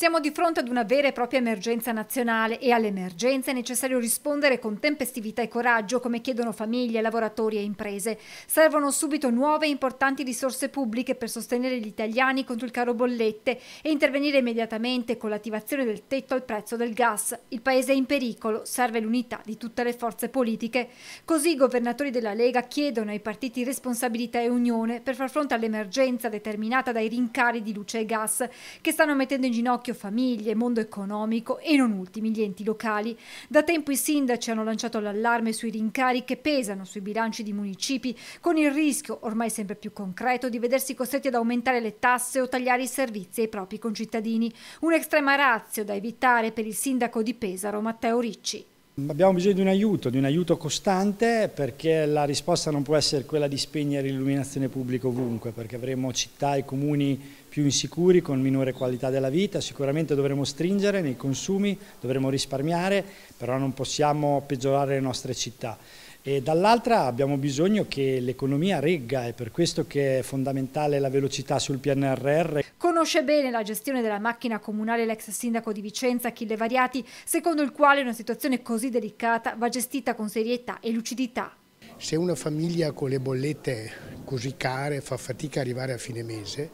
Siamo di fronte ad una vera e propria emergenza nazionale e all'emergenza è necessario rispondere con tempestività e coraggio come chiedono famiglie, lavoratori e imprese. Servono subito nuove e importanti risorse pubbliche per sostenere gli italiani contro il caro bollette e intervenire immediatamente con l'attivazione del tetto al prezzo del gas. Il paese è in pericolo, serve l'unità di tutte le forze politiche. Così i governatori della Lega chiedono ai partiti responsabilità e unione per far fronte all'emergenza determinata dai rincari di luce e gas che stanno mettendo in ginocchio parecchio famiglie, mondo economico e non ultimi gli enti locali. Da tempo i sindaci hanno lanciato l'allarme sui rincari che pesano sui bilanci di municipi, con il rischio, ormai sempre più concreto, di vedersi costretti ad aumentare le tasse o tagliare i servizi ai propri concittadini. Un'estrema razio da evitare per il sindaco di Pesaro, Matteo Ricci. Abbiamo bisogno di un aiuto, di un aiuto costante perché la risposta non può essere quella di spegnere l'illuminazione pubblica ovunque, perché avremo città e comuni più insicuri con minore qualità della vita, sicuramente dovremo stringere nei consumi, dovremo risparmiare, però non possiamo peggiorare le nostre città e dall'altra abbiamo bisogno che l'economia regga, è per questo che è fondamentale la velocità sul PNRR. Conosce bene la gestione della macchina comunale l'ex sindaco di Vicenza, Achille Variati, secondo il quale una situazione così delicata va gestita con serietà e lucidità. Se una famiglia con le bollette così care fa fatica ad arrivare a fine mese,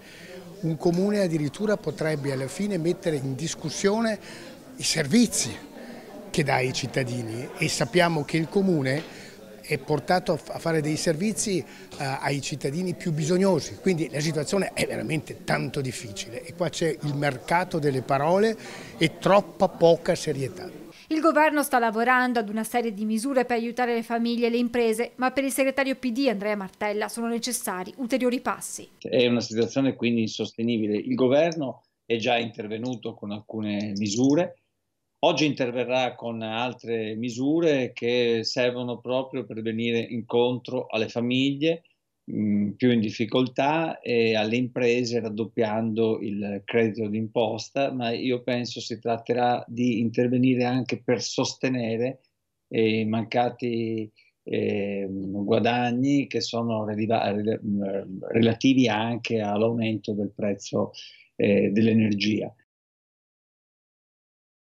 un comune addirittura potrebbe alla fine mettere in discussione i servizi che dà ai cittadini e sappiamo che il comune è portato a fare dei servizi eh, ai cittadini più bisognosi, quindi la situazione è veramente tanto difficile e qua c'è il mercato delle parole e troppa poca serietà. Il governo sta lavorando ad una serie di misure per aiutare le famiglie e le imprese, ma per il segretario PD Andrea Martella sono necessari ulteriori passi. È una situazione quindi insostenibile. Il governo è già intervenuto con alcune misure, Oggi interverrà con altre misure che servono proprio per venire incontro alle famiglie mh, mm, più in difficoltà e alle imprese raddoppiando il credito d'imposta, ma io penso si tratterà di intervenire anche per sostenere eh, i mancati eh, guadagni che sono mm, relativi anche all'aumento del prezzo eh, dell'energia.